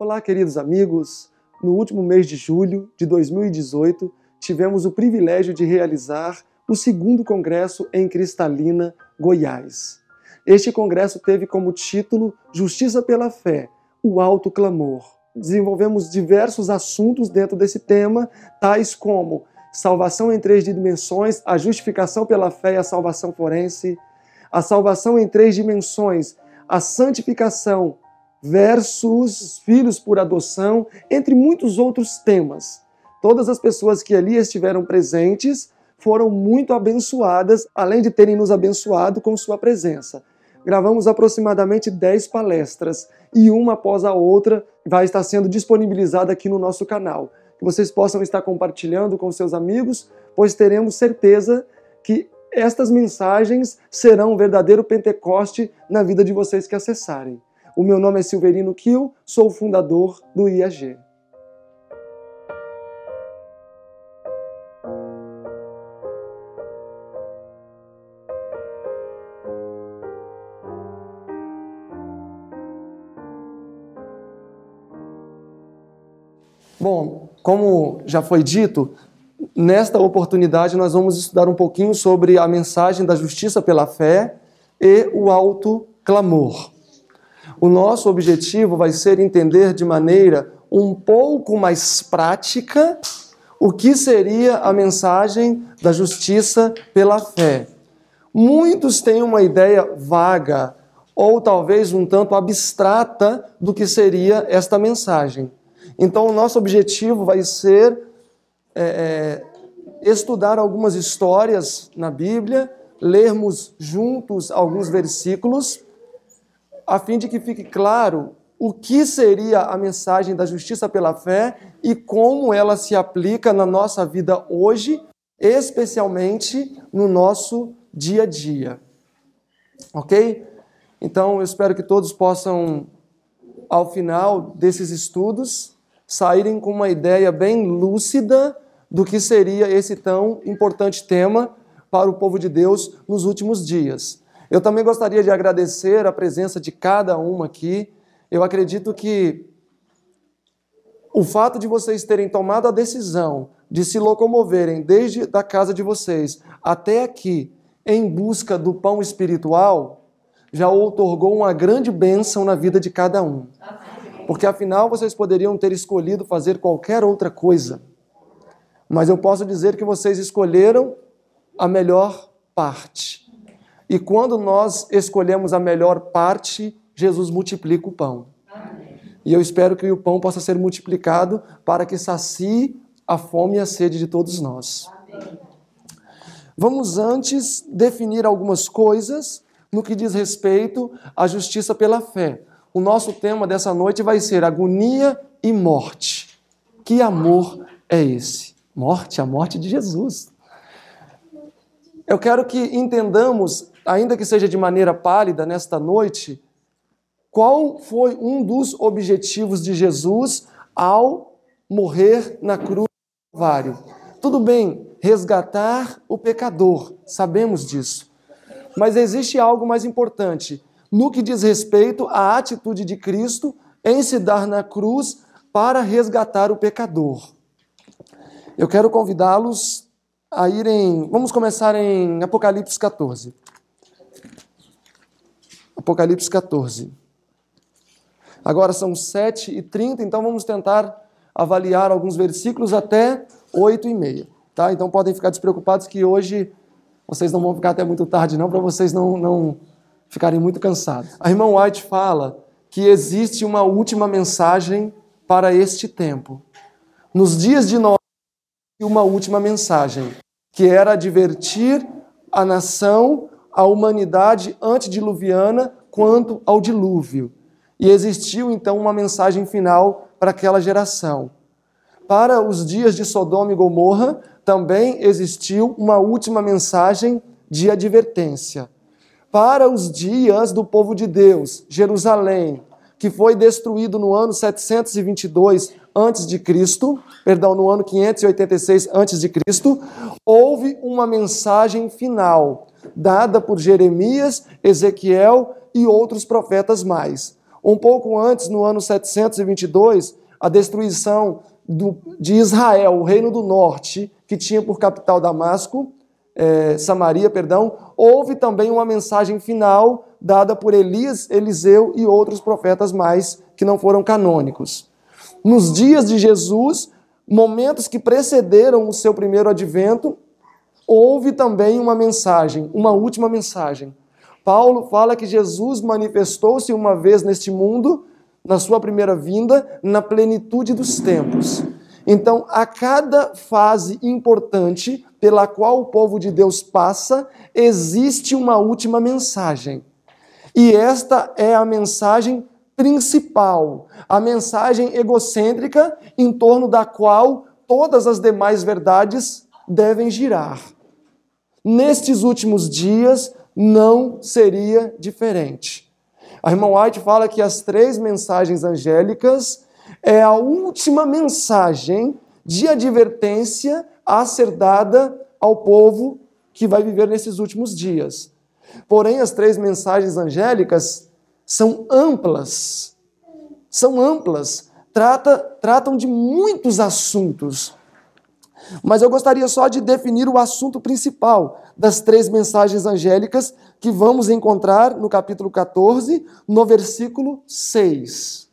Olá, queridos amigos! No último mês de julho de 2018, tivemos o privilégio de realizar o segundo congresso em Cristalina, Goiás. Este congresso teve como título Justiça pela Fé, o Alto Clamor. Desenvolvemos diversos assuntos dentro desse tema, tais como salvação em três dimensões, a justificação pela fé e a salvação forense, a salvação em três dimensões, a santificação versus filhos por adoção, entre muitos outros temas. Todas as pessoas que ali estiveram presentes foram muito abençoadas, além de terem nos abençoado com sua presença. Gravamos aproximadamente 10 palestras e uma após a outra vai estar sendo disponibilizada aqui no nosso canal. Que vocês possam estar compartilhando com seus amigos, pois teremos certeza que estas mensagens serão um verdadeiro Pentecoste na vida de vocês que acessarem. O meu nome é Silverino Kiel, sou o fundador do IAG. Bom, como já foi dito, nesta oportunidade nós vamos estudar um pouquinho sobre a mensagem da justiça pela fé e o alto clamor. O nosso objetivo vai ser entender de maneira um pouco mais prática o que seria a mensagem da justiça pela fé. Muitos têm uma ideia vaga ou talvez um tanto abstrata do que seria esta mensagem. Então, o nosso objetivo vai ser é, é estudar algumas histórias na Bíblia, lermos juntos alguns versículos a fim de que fique claro o que seria a mensagem da justiça pela fé e como ela se aplica na nossa vida hoje, especialmente no nosso dia a dia. Ok? Então, eu espero que todos possam, ao final desses estudos, saírem com uma ideia bem lúcida do que seria esse tão importante tema para o povo de Deus nos últimos dias. Eu também gostaria de agradecer a presença de cada um aqui. Eu acredito que o fato de vocês terem tomado a decisão de se locomoverem desde da casa de vocês até aqui em busca do pão espiritual já outorgou uma grande bênção na vida de cada um. Porque afinal vocês poderiam ter escolhido fazer qualquer outra coisa. Mas eu posso dizer que vocês escolheram a melhor parte. E quando nós escolhemos a melhor parte, Jesus multiplica o pão. E eu espero que o pão possa ser multiplicado para que sacie a fome e a sede de todos nós. Vamos antes definir algumas coisas no que diz respeito à justiça pela fé. O nosso tema dessa noite vai ser agonia e morte. Que amor é esse? Morte, a morte de Jesus. Eu quero que entendamos, ainda que seja de maneira pálida nesta noite, qual foi um dos objetivos de Jesus ao morrer na cruz do Calvário. Tudo bem, resgatar o pecador, sabemos disso. Mas existe algo mais importante no que diz respeito à atitude de Cristo em se dar na cruz para resgatar o pecador. Eu quero convidá-los a irem. Vamos começar em Apocalipse 14. Apocalipse 14. Agora são 7 e 30, então vamos tentar avaliar alguns versículos até 8 e meia. Tá? Então podem ficar despreocupados que hoje vocês não vão ficar até muito tarde, não, para vocês não, não ficarem muito cansados. A irmã White fala que existe uma última mensagem para este tempo. Nos dias de nós e uma última mensagem, que era advertir a nação, a humanidade antediluviana quanto ao dilúvio. E existiu então uma mensagem final para aquela geração. Para os dias de Sodoma e Gomorra, também existiu uma última mensagem de advertência. Para os dias do povo de Deus, Jerusalém, que foi destruído no ano 722 antes de Cristo, perdão, no ano 586 antes de Cristo, houve uma mensagem final dada por Jeremias, Ezequiel e outros profetas mais. Um pouco antes, no ano 722, a destruição do, de Israel, o reino do norte, que tinha por capital Damasco, é, Samaria, perdão, houve também uma mensagem final dada por Elias, Eliseu e outros profetas mais que não foram canônicos nos dias de Jesus, momentos que precederam o seu primeiro advento, houve também uma mensagem, uma última mensagem. Paulo fala que Jesus manifestou-se uma vez neste mundo, na sua primeira vinda, na plenitude dos tempos. Então, a cada fase importante pela qual o povo de Deus passa, existe uma última mensagem. E esta é a mensagem principal, a mensagem egocêntrica em torno da qual todas as demais verdades devem girar. Nestes últimos dias não seria diferente. A irmã White fala que as três mensagens angélicas é a última mensagem de advertência a ser dada ao povo que vai viver nesses últimos dias. Porém, as três mensagens angélicas são amplas. São amplas, trata, tratam de muitos assuntos. Mas eu gostaria só de definir o assunto principal das três mensagens angélicas que vamos encontrar no capítulo 14, no versículo 6.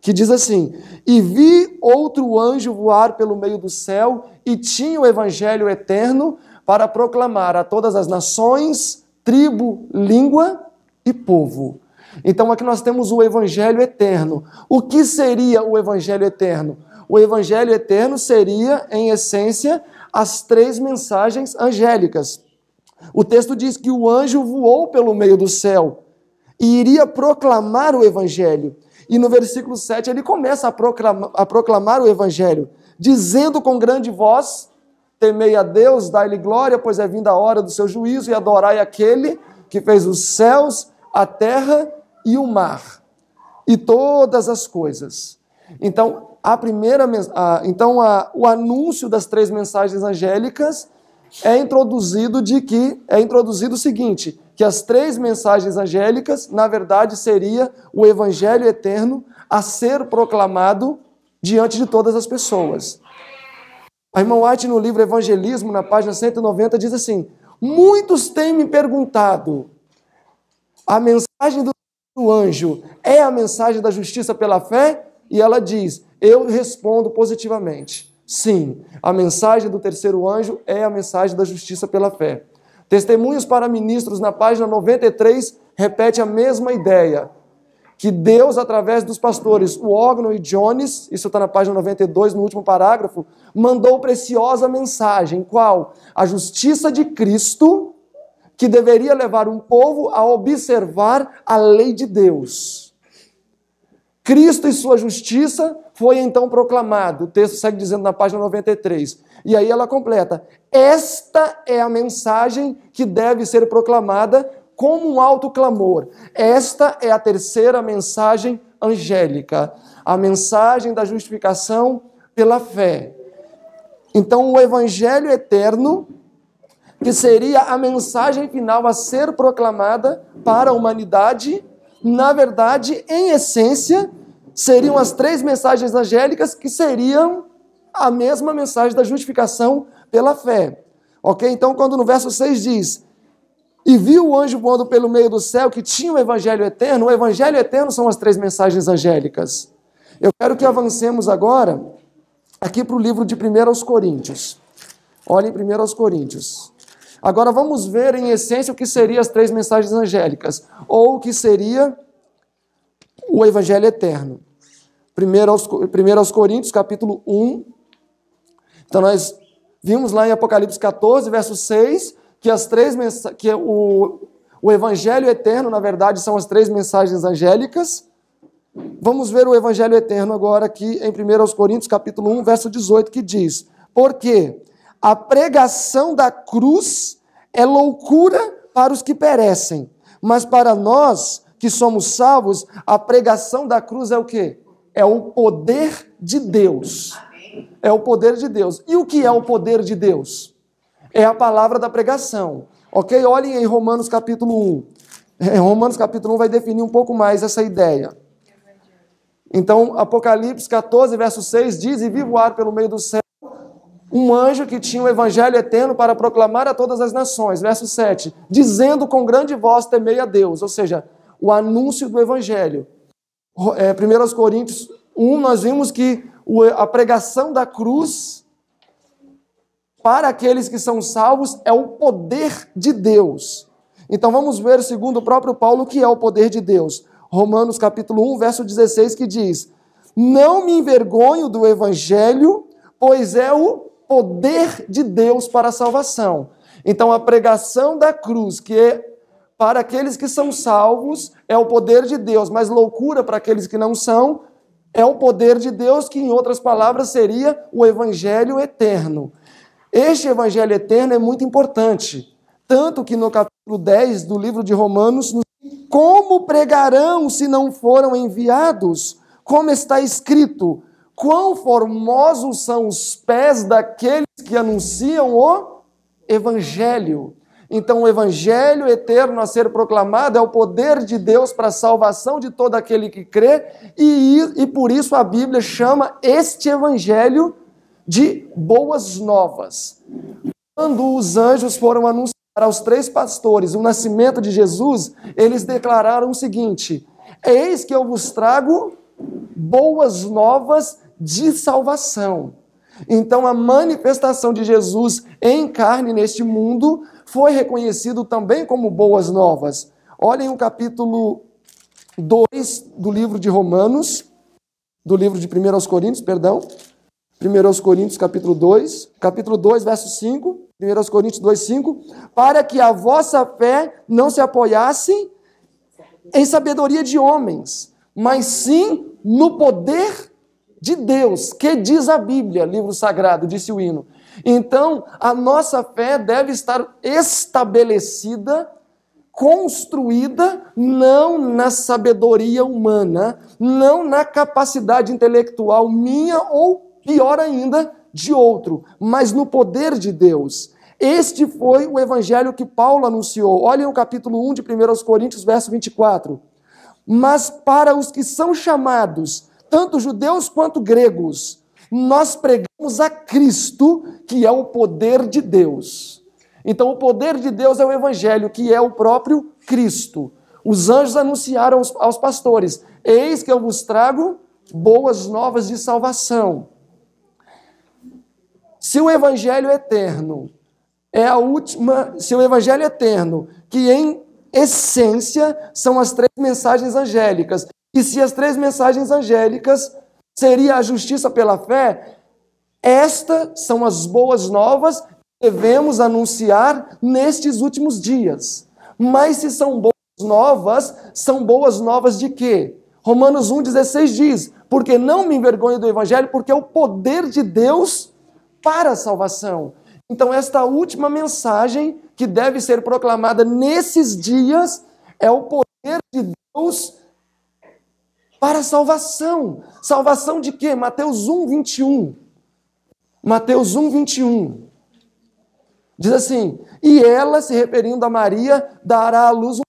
Que diz assim: E vi outro anjo voar pelo meio do céu e tinha o evangelho eterno para proclamar a todas as nações, tribo, língua e povo. Então aqui nós temos o evangelho eterno. O que seria o evangelho eterno? O evangelho eterno seria, em essência, as três mensagens angélicas. O texto diz que o anjo voou pelo meio do céu e iria proclamar o evangelho. E no versículo 7 ele começa a proclamar, a proclamar o evangelho, dizendo com grande voz: Temei a Deus, dai-lhe glória, pois é vinda a hora do seu juízo, e adorai aquele que fez os céus a terra e o mar, e todas as coisas. Então, a primeira, a, então a, o anúncio das três mensagens angélicas é introduzido de que é introduzido o seguinte, que as três mensagens angélicas, na verdade, seria o evangelho eterno a ser proclamado diante de todas as pessoas. A irmã White no livro Evangelismo, na página 190, diz assim: "Muitos têm me perguntado: a mensagem do anjo é a mensagem da justiça pela fé? E ela diz: Eu respondo positivamente. Sim, a mensagem do terceiro anjo é a mensagem da justiça pela fé. Testemunhos para ministros, na página 93, repete a mesma ideia. Que Deus, através dos pastores Wagner e Jones, isso está na página 92, no último parágrafo, mandou preciosa mensagem, qual? A justiça de Cristo que deveria levar um povo a observar a lei de Deus. Cristo e sua justiça foi então proclamado. O texto segue dizendo na página 93. E aí ela completa: Esta é a mensagem que deve ser proclamada como um alto clamor. Esta é a terceira mensagem angélica, a mensagem da justificação pela fé. Então, o evangelho eterno que seria a mensagem final a ser proclamada para a humanidade, na verdade, em essência, seriam as três mensagens angélicas que seriam a mesma mensagem da justificação pela fé. Ok? Então, quando no verso 6 diz: E viu o anjo voando pelo meio do céu que tinha o evangelho eterno, o evangelho eterno são as três mensagens angélicas. Eu quero que avancemos agora aqui para o livro de 1 aos Coríntios. Olhem 1 aos Coríntios. Agora vamos ver em essência o que seriam as três mensagens angélicas, ou o que seria o Evangelho Eterno. Primeiro aos, primeiro aos Coríntios, capítulo 1. Então nós vimos lá em Apocalipse 14, verso 6, que as três que o, o Evangelho Eterno, na verdade, são as três mensagens angélicas. Vamos ver o Evangelho Eterno agora aqui em 1 Coríntios, capítulo 1, verso 18, que diz: Porque a pregação da cruz é loucura para os que perecem, mas para nós que somos salvos, a pregação da cruz é o quê? É o poder de Deus. É o poder de Deus. E o que é o poder de Deus? É a palavra da pregação. Ok? Olhem em Romanos capítulo 1. É, Romanos capítulo 1 vai definir um pouco mais essa ideia. Então, Apocalipse 14, verso 6 diz: E vivo ar pelo meio do céu um anjo que tinha o evangelho eterno para proclamar a todas as nações. Verso 7. Dizendo com grande voz: temei a Deus. Ou seja, o anúncio do evangelho. É, 1 Coríntios 1, nós vimos que a pregação da cruz para aqueles que são salvos é o poder de Deus. Então vamos ver, segundo o próprio Paulo, o que é o poder de Deus. Romanos capítulo 1, verso 16, que diz: Não me envergonho do evangelho, pois é o poder de Deus para a salvação. Então, a pregação da cruz, que é para aqueles que são salvos, é o poder de Deus, mas loucura para aqueles que não são, é o poder de Deus, que em outras palavras seria o evangelho eterno. Este evangelho eterno é muito importante, tanto que no capítulo 10 do livro de Romanos, como pregarão se não foram enviados? Como está escrito, quão formosos são os pés daqueles que anunciam o Evangelho. Então, o Evangelho eterno a ser proclamado é o poder de Deus para a salvação de todo aquele que crê, e, e por isso a Bíblia chama este Evangelho de boas novas. Quando os anjos foram anunciar aos três pastores o nascimento de Jesus, eles declararam o seguinte: Eis que eu vos trago boas novas de salvação. Então, a manifestação de Jesus em carne neste mundo foi reconhecido também como boas novas. Olhem o capítulo 2 do livro de Romanos, do livro de 1 aos Coríntios, perdão. 1 aos Coríntios, capítulo 2, capítulo 2, verso 5. 1 aos Coríntios 2, 5. Para que a vossa fé não se apoiasse em sabedoria de homens, mas sim no poder de de Deus, que diz a Bíblia, livro sagrado, disse o hino. Então, a nossa fé deve estar estabelecida, construída, não na sabedoria humana, não na capacidade intelectual minha ou, pior ainda, de outro, mas no poder de Deus. Este foi o evangelho que Paulo anunciou. Olhem o capítulo 1 de 1 Coríntios, verso 24. Mas para os que são chamados, tanto judeus quanto gregos, nós pregamos a Cristo, que é o poder de Deus. Então, o poder de Deus é o Evangelho, que é o próprio Cristo. Os anjos anunciaram aos, pastores: Eis que eu vos trago boas novas de salvação. Se o Evangelho eterno é a última, se o Evangelho é eterno, que em essência são as três mensagens angélicas, e se as três mensagens angélicas seria a justiça pela fé, estas são as boas novas que devemos anunciar nestes últimos dias. Mas se são boas novas, são boas novas de quê? Romanos 1,16 diz: Porque não me envergonho do Evangelho, porque é o poder de Deus para a salvação. Então, esta última mensagem que deve ser proclamada nesses dias é o poder de Deus para salvação. Salvação de quê? Mateus 1, 21. Mateus 1, 21. Diz assim: E ela, se referindo a Maria, dará à luz um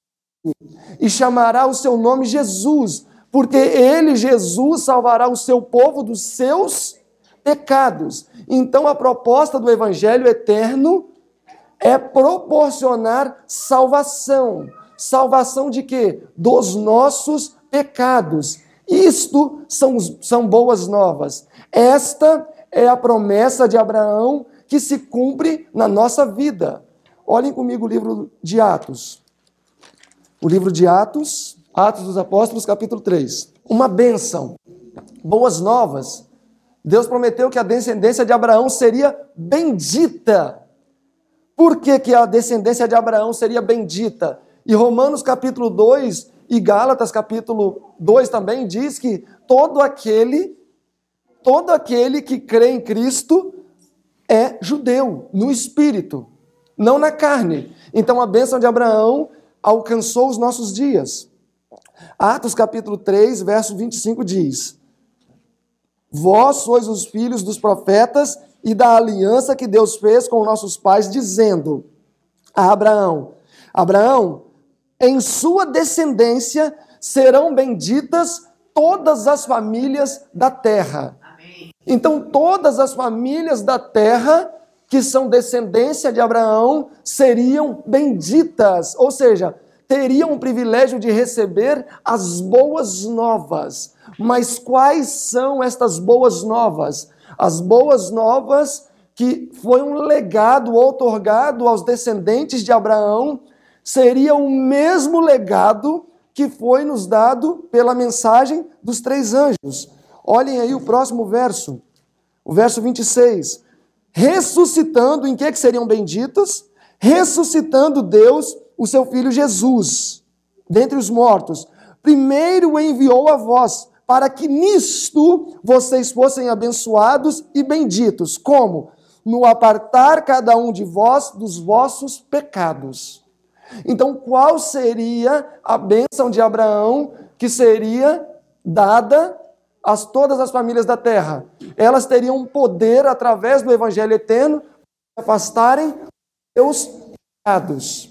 filho, e chamará o seu nome Jesus, porque ele, Jesus, salvará o seu povo dos seus pecados. Então, a proposta do Evangelho eterno é proporcionar salvação. Salvação de quê? Dos nossos pecados. Isto são, são boas novas. Esta é a promessa de Abraão que se cumpre na nossa vida. Olhem comigo o livro de Atos. O livro de Atos, Atos dos Apóstolos, capítulo 3. Uma bênção, boas novas. Deus prometeu que a descendência de Abraão seria bendita. Por que, que a descendência de Abraão seria bendita? E Romanos capítulo 2 e Gálatas capítulo 2 também diz que todo aquele todo aquele que crê em Cristo é judeu no espírito, não na carne. Então a bênção de Abraão alcançou os nossos dias. Atos capítulo 3, verso 25 diz: Vós sois os filhos dos profetas e da aliança que Deus fez com nossos pais, dizendo a Abraão: Abraão, em sua descendência serão benditas todas as famílias da terra. Amém. Então, todas as famílias da terra que são descendência de Abraão seriam benditas, ou seja, teriam o privilégio de receber as boas novas. Mas quais são estas boas novas? As boas novas que foi um legado outorgado aos descendentes de Abraão seria o mesmo legado que foi nos dado pela mensagem dos três anjos. Olhem aí o próximo verso, o verso 26. Ressuscitando, em que, que seriam benditos? Ressuscitando Deus, o seu filho Jesus, dentre os mortos. Primeiro enviou a vós, para que nisto vocês fossem abençoados e benditos. Como? No apartar cada um de vós dos vossos pecados. Então, qual seria a bênção de Abraão que seria dada a todas as famílias da terra? Elas teriam poder, através do evangelho eterno, afastarem seus pecados.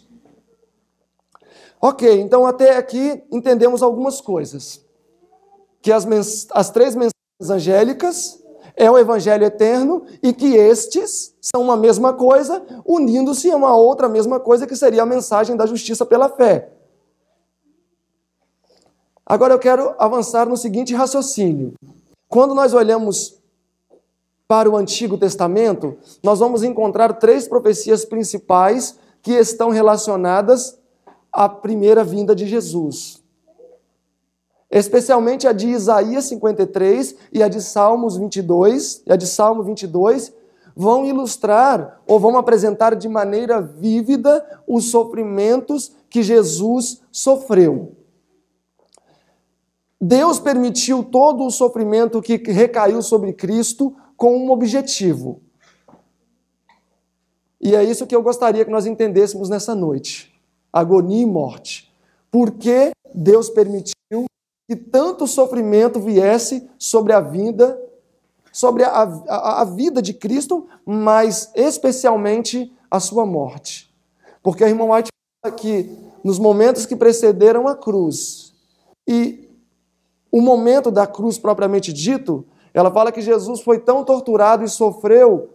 Ok, então até aqui entendemos algumas coisas. Que as, as três mensagens angélicas, é o Evangelho eterno e que estes são uma mesma coisa, unindo-se a uma outra mesma coisa que seria a mensagem da justiça pela fé. Agora eu quero avançar no seguinte raciocínio. Quando nós olhamos para o Antigo Testamento, nós vamos encontrar três profecias principais que estão relacionadas à primeira vinda de Jesus especialmente a de Isaías 53 e a de Salmos 22, e a de Salmo 22, vão ilustrar ou vão apresentar de maneira vívida os sofrimentos que Jesus sofreu. Deus permitiu todo o sofrimento que recaiu sobre Cristo com um objetivo. E é isso que eu gostaria que nós entendêssemos nessa noite: agonia e morte. Por que Deus permitiu? que tanto sofrimento viesse sobre a vida, sobre a, a, a vida de Cristo, mas especialmente a sua morte. Porque a irmã White fala que nos momentos que precederam a cruz e o momento da cruz propriamente dito, ela fala que Jesus foi tão torturado e sofreu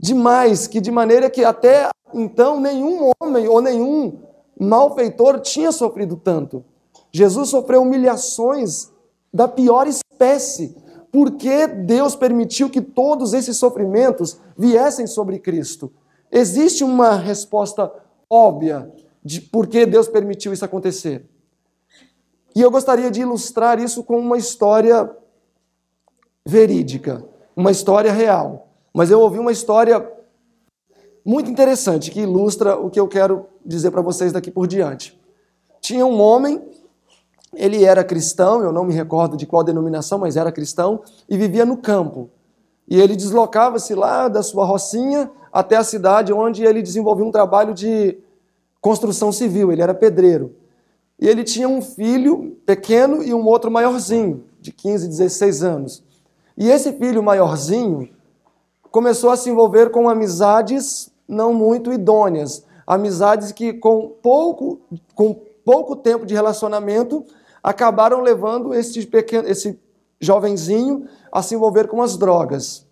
demais que de maneira que até então nenhum homem ou nenhum malfeitor tinha sofrido tanto. Jesus sofreu humilhações da pior espécie. porque Deus permitiu que todos esses sofrimentos viessem sobre Cristo? Existe uma resposta óbvia de por que Deus permitiu isso acontecer. E eu gostaria de ilustrar isso com uma história verídica, uma história real. Mas eu ouvi uma história muito interessante que ilustra o que eu quero dizer para vocês daqui por diante. Tinha um homem ele era cristão, eu não me recordo de qual denominação, mas era cristão, e vivia no campo. E ele deslocava-se lá da sua rocinha até a cidade onde ele desenvolvia um trabalho de construção civil, ele era pedreiro. E ele tinha um filho pequeno e um outro maiorzinho, de 15, 16 anos. E esse filho maiorzinho começou a se envolver com amizades não muito idôneas, amizades que com pouco, com pouco tempo de relacionamento acabaram levando esse, pequeno, esse jovenzinho a se envolver com as drogas.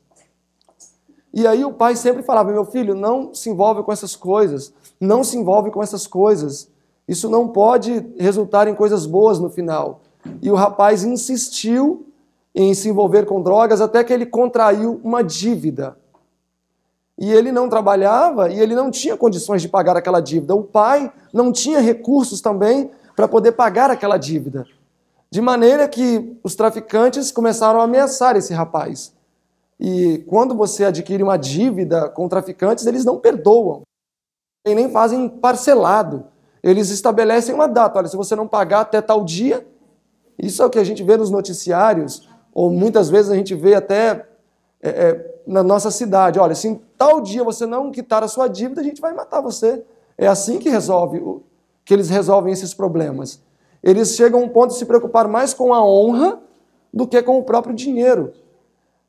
E aí o pai sempre falava: meu filho, não se envolve com essas coisas, não se envolve com essas coisas. Isso não pode resultar em coisas boas no final. E o rapaz insistiu em se envolver com drogas até que ele contraiu uma dívida. E ele não trabalhava e ele não tinha condições de pagar aquela dívida. O pai não tinha recursos também para poder pagar aquela dívida. De maneira que os traficantes começaram a ameaçar esse rapaz. E quando você adquire uma dívida com traficantes, eles não perdoam. E nem fazem parcelado. Eles estabelecem uma data. Olha, se você não pagar até tal dia, isso é o que a gente vê nos noticiários, ou muitas vezes a gente vê até é, é, na nossa cidade. Olha, se em tal dia você não quitar a sua dívida, a gente vai matar você. É assim que resolve que eles resolvem esses problemas. Eles chegam a um ponto de se preocupar mais com a honra do que com o próprio dinheiro.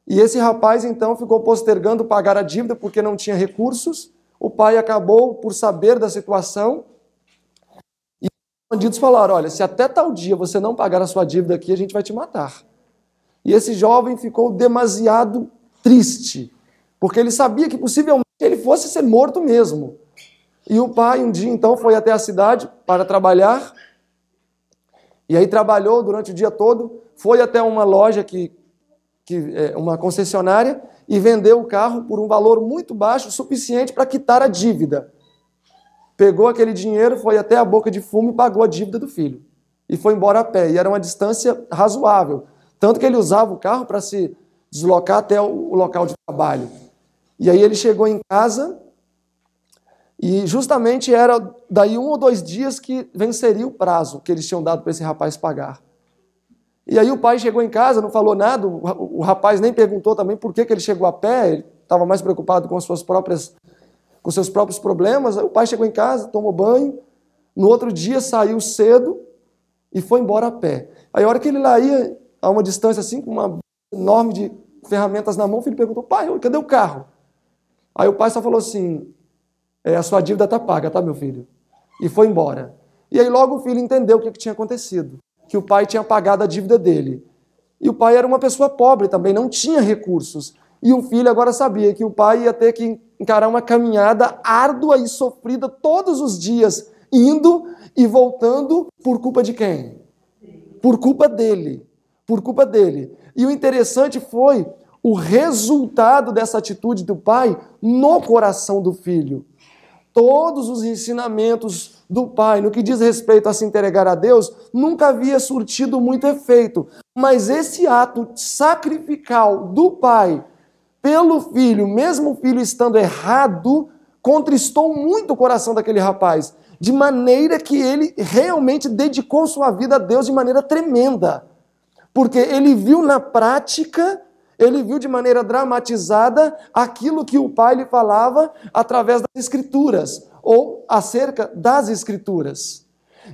E esse rapaz então ficou postergando pagar a dívida porque não tinha recursos. O pai acabou por saber da situação. E os bandidos falaram: Olha, se até tal dia você não pagar a sua dívida aqui, a gente vai te matar. E esse jovem ficou demasiado triste, porque ele sabia que possivelmente ele fosse ser morto mesmo. E o pai um dia então foi até a cidade para trabalhar. E aí trabalhou durante o dia todo, foi até uma loja que, que é, uma concessionária e vendeu o carro por um valor muito baixo, suficiente para quitar a dívida. Pegou aquele dinheiro, foi até a boca de fumo e pagou a dívida do filho. E foi embora a pé. E era uma distância razoável. Tanto que ele usava o carro para se deslocar até o local de trabalho. E aí ele chegou em casa, e justamente era daí um ou dois dias que venceria o prazo que eles tinham dado para esse rapaz pagar. E aí o pai chegou em casa, não falou nada, o rapaz nem perguntou também por que, que ele chegou a pé, ele estava mais preocupado com suas próprias com seus próprios problemas. O pai chegou em casa, tomou banho, no outro dia saiu cedo e foi embora a pé. Aí a hora que ele lá ia a uma distância assim com uma enorme de ferramentas na mão, o filho perguntou: "Pai, cadê o carro?" Aí o pai só falou assim: é, a sua dívida está paga, tá, meu filho? E foi embora. E aí logo o filho entendeu o que, que tinha acontecido, que o pai tinha pagado a dívida dele. E o pai era uma pessoa pobre também, não tinha recursos. E o filho agora sabia que o pai ia ter que encarar uma caminhada árdua e sofrida todos os dias, indo e voltando por culpa de quem? Por culpa dele. Por culpa dele. E o interessante foi o resultado dessa atitude do pai no coração do filho todos os ensinamentos do Pai no que diz respeito a se entregar a Deus nunca havia surtido muito efeito. Mas esse ato sacrificial do Pai pelo filho, mesmo o filho estando errado, contristou muito o coração daquele rapaz, de maneira que ele realmente dedicou sua vida a Deus de maneira tremenda. Porque ele viu na prática ele viu de maneira dramatizada aquilo que o pai lhe falava através das escrituras ou acerca das escrituras.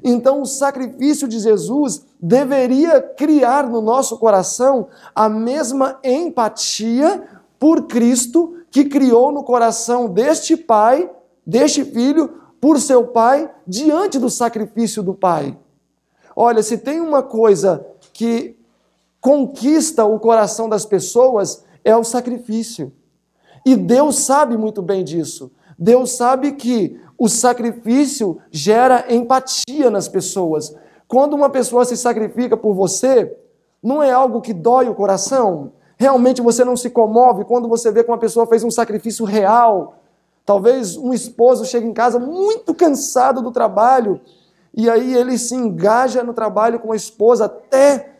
Então, o sacrifício de Jesus deveria criar no nosso coração a mesma empatia por Cristo que criou no coração deste pai, deste filho, por seu pai, diante do sacrifício do pai. Olha, se tem uma coisa que conquista o coração das pessoas é o sacrifício. E Deus sabe muito bem disso. Deus sabe que o sacrifício gera empatia nas pessoas. Quando uma pessoa se sacrifica por você, não é algo que dói o coração. Realmente você não se comove quando você vê que uma pessoa fez um sacrifício real. Talvez um esposo chegue em casa muito cansado do trabalho e aí ele se engaja no trabalho com a esposa até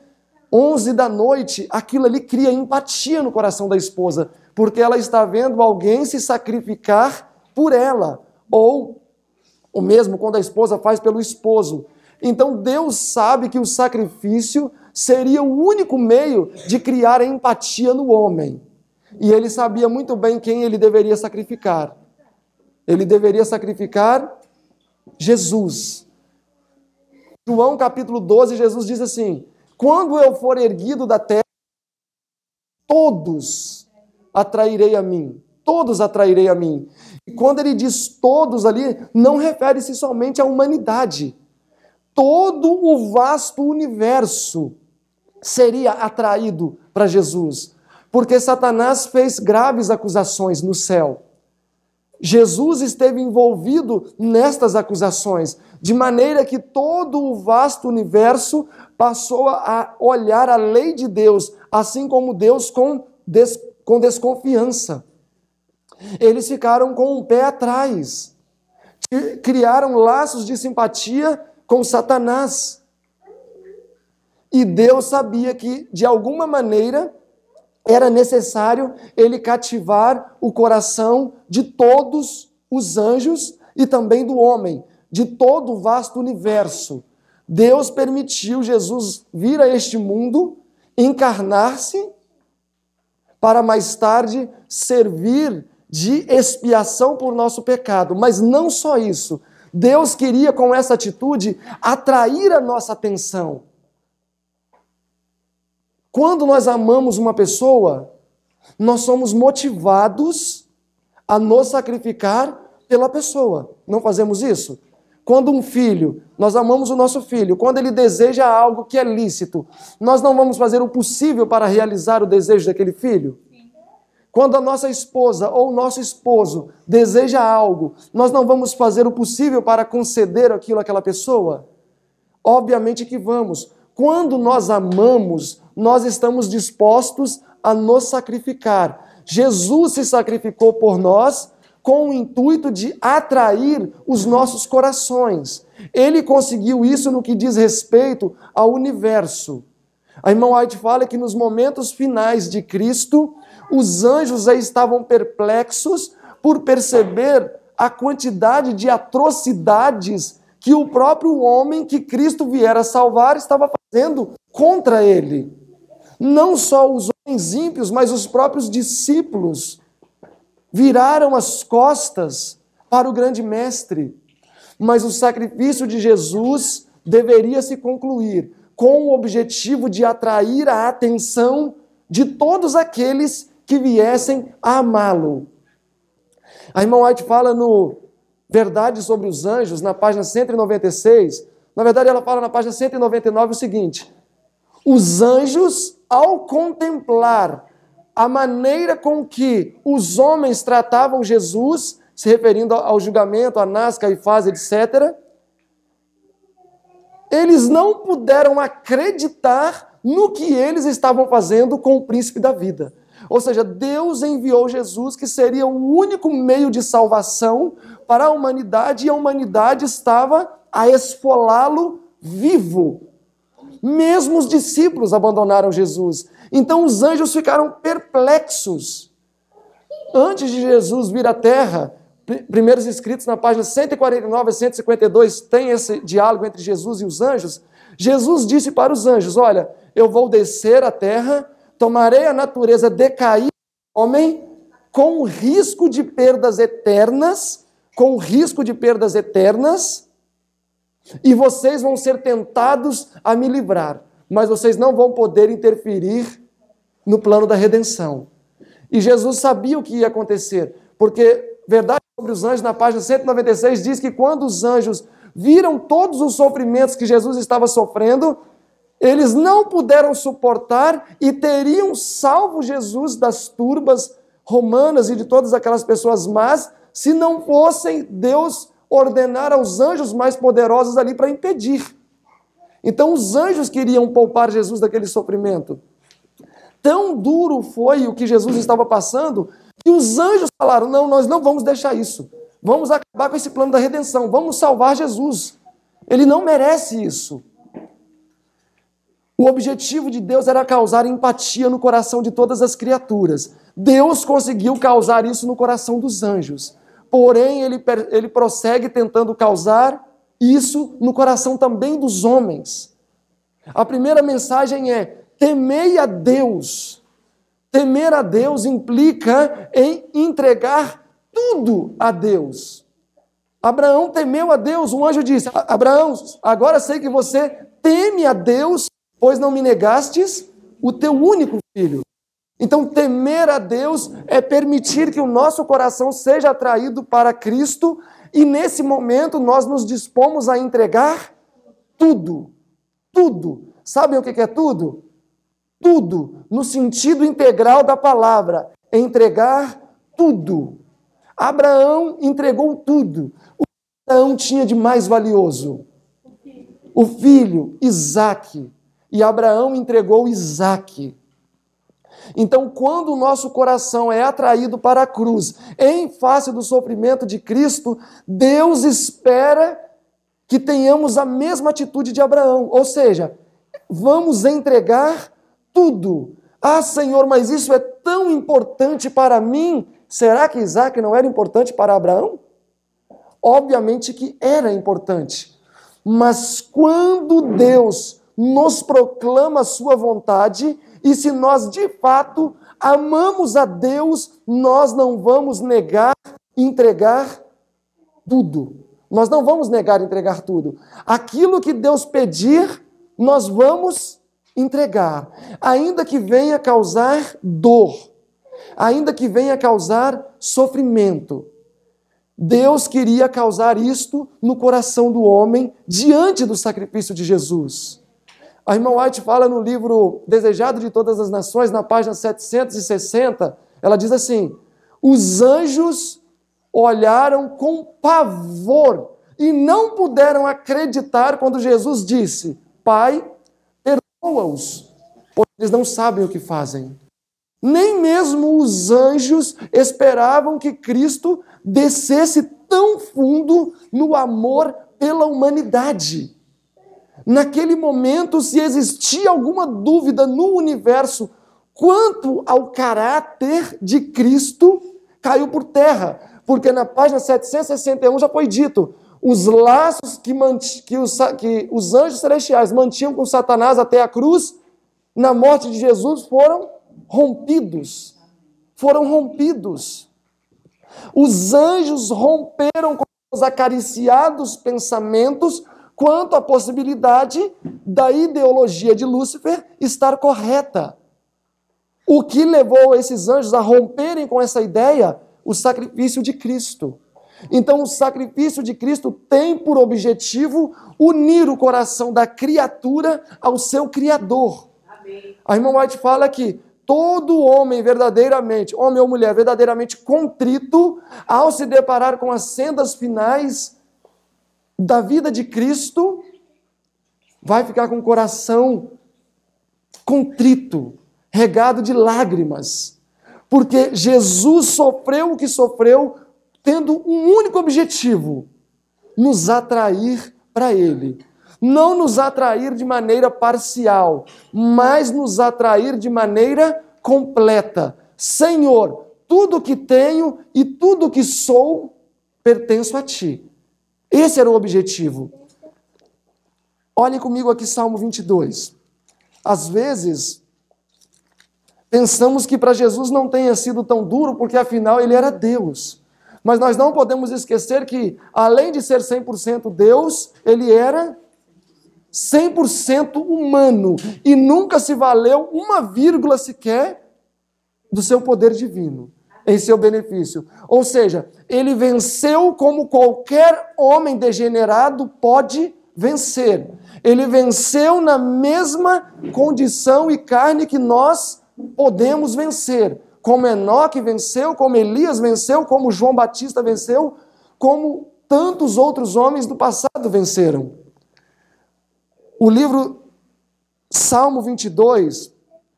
11 da noite, aquilo ali cria empatia no coração da esposa, porque ela está vendo alguém se sacrificar por ela, ou o mesmo quando a esposa faz pelo esposo. Então Deus sabe que o sacrifício seria o único meio de criar empatia no homem. E ele sabia muito bem quem ele deveria sacrificar. Ele deveria sacrificar Jesus. João capítulo 12, Jesus diz assim: quando eu for erguido da terra, todos atrairei a mim. Todos atrairei a mim. E quando ele diz todos ali, não refere-se somente à humanidade. Todo o vasto universo seria atraído para Jesus, porque Satanás fez graves acusações no céu. Jesus esteve envolvido nestas acusações, de maneira que todo o vasto universo passou a olhar a lei de Deus, assim como Deus, com, des com desconfiança. Eles ficaram com o um pé atrás, criaram laços de simpatia com Satanás. E Deus sabia que, de alguma maneira, era necessário ele cativar o coração de todos os anjos e também do homem, de todo o vasto universo. Deus permitiu Jesus vir a este mundo, encarnar-se, para mais tarde servir de expiação por nosso pecado. Mas não só isso. Deus queria, com essa atitude, atrair a nossa atenção quando nós amamos uma pessoa, nós somos motivados a nos sacrificar pela pessoa. Não fazemos isso? Quando um filho, nós amamos o nosso filho, quando ele deseja algo que é lícito, nós não vamos fazer o possível para realizar o desejo daquele filho? Quando a nossa esposa ou o nosso esposo deseja algo, nós não vamos fazer o possível para conceder aquilo àquela pessoa? Obviamente que vamos. Quando nós amamos, nós estamos dispostos a nos sacrificar. Jesus se sacrificou por nós com o intuito de atrair os nossos corações. Ele conseguiu isso no que diz respeito ao universo. A irmã White fala que nos momentos finais de Cristo, os anjos estavam perplexos por perceber a quantidade de atrocidades que o próprio homem que Cristo viera salvar estava fazendo contra ele. Não só os homens ímpios, mas os próprios discípulos viraram as costas para o grande mestre. Mas o sacrifício de Jesus deveria se concluir com o objetivo de atrair a atenção de todos aqueles que viessem a amá-lo. A irmã White fala no Verdade sobre os Anjos, na página 196. Na verdade, ela fala na página 199 o seguinte: os anjos, ao contemplar a maneira com que os homens tratavam Jesus, se referindo ao julgamento, a Nasca e fase, etc., eles não puderam acreditar no que eles estavam fazendo com o príncipe da vida. Ou seja, Deus enviou Jesus, que seria o único meio de salvação para a humanidade, e a humanidade estava a esfolá-lo vivo, mesmo os discípulos abandonaram Jesus. Então os anjos ficaram perplexos. Antes de Jesus vir à terra, primeiros escritos na página 149 a 152 tem esse diálogo entre Jesus e os anjos. Jesus disse para os anjos: Olha, eu vou descer à terra, tomarei a natureza decair homem, com risco de perdas eternas, com risco de perdas eternas, e vocês vão ser tentados a me livrar, mas vocês não vão poder interferir no plano da redenção. E Jesus sabia o que ia acontecer, porque Verdade sobre os Anjos, na página 196, diz que quando os anjos viram todos os sofrimentos que Jesus estava sofrendo, eles não puderam suportar e teriam salvo Jesus das turbas romanas e de todas aquelas pessoas más, se não fossem Deus ordenar aos anjos mais poderosos ali para impedir. Então, os anjos queriam poupar Jesus daquele sofrimento. Tão duro foi o que Jesus estava passando que os anjos falaram: não, nós não vamos deixar isso. Vamos acabar com esse plano da redenção. Vamos salvar Jesus. Ele não merece isso. O objetivo de Deus era causar empatia no coração de todas as criaturas. Deus conseguiu causar isso no coração dos anjos porém ele, ele prossegue tentando causar isso no coração também dos homens. A primeira mensagem é: temei a Deus. Temer a Deus implica em entregar tudo a Deus. Abraão temeu a Deus, um anjo disse: Abraão, agora sei que você teme a Deus, pois não me negastes o teu único filho. Então, temer a Deus é permitir que o nosso coração seja atraído para Cristo e, nesse momento, nós nos dispomos a entregar tudo. Tudo. Sabem o que é tudo? Tudo, no sentido integral da palavra. Entregar tudo. Abraão entregou tudo. O que Abraão tinha de mais valioso? O filho, Isaque. E Abraão entregou Isaque. Então, quando o nosso coração é atraído para a cruz, em face do sofrimento de Cristo, Deus espera que tenhamos a mesma atitude de Abraão, ou seja, vamos entregar tudo. Ah, Senhor, mas isso é tão importante para mim. Será que Isaac não era importante para Abraão? Obviamente que era importante. Mas quando Deus nos proclama a sua vontade, e se nós de fato amamos a Deus, nós não vamos negar entregar tudo. Nós não vamos negar entregar tudo. Aquilo que Deus pedir, nós vamos entregar, ainda que venha causar dor, ainda que venha causar sofrimento. Deus queria causar isto no coração do homem diante do sacrifício de Jesus. A irmã White fala no livro Desejado de Todas as Nações, na página 760, ela diz assim: os anjos olharam com pavor e não puderam acreditar quando Jesus disse: Pai, perdoa-os, pois eles não sabem o que fazem. Nem mesmo os anjos esperavam que Cristo descesse tão fundo no amor pela humanidade. Naquele momento, se existia alguma dúvida no universo quanto ao caráter de Cristo, caiu por terra, porque na página 761 já foi dito: os laços que, que, os, que os anjos celestiais mantinham com Satanás até a cruz, na morte de Jesus, foram rompidos. Foram rompidos. Os anjos romperam com os acariciados pensamentos quanto à possibilidade da ideologia de Lúcifer estar correta. O que levou esses anjos a romperem com essa ideia? O sacrifício de Cristo. Então, o sacrifício de Cristo tem por objetivo unir o coração da criatura ao seu Criador. Amém. A irmã White fala que todo homem verdadeiramente, homem ou mulher verdadeiramente contrito, ao se deparar com as sendas finais, da vida de Cristo vai ficar com o coração contrito, regado de lágrimas, porque Jesus sofreu o que sofreu, tendo um único objetivo: nos atrair para Ele. Não nos atrair de maneira parcial, mas nos atrair de maneira completa. Senhor, tudo que tenho e tudo que sou pertenço a Ti. Esse era o objetivo. Olhem comigo aqui Salmo 22. Às vezes, pensamos que para Jesus não tenha sido tão duro, porque afinal ele era Deus. Mas nós não podemos esquecer que, além de ser 100% Deus, ele era 100% humano e nunca se valeu uma vírgula sequer do seu poder divino em seu benefício. Ou seja, ele venceu como qualquer homem degenerado pode vencer. Ele venceu na mesma condição e carne que nós podemos vencer. Como Enoque venceu, como Elias venceu, como João Batista venceu, como tantos outros homens do passado venceram. O livro Salmo 22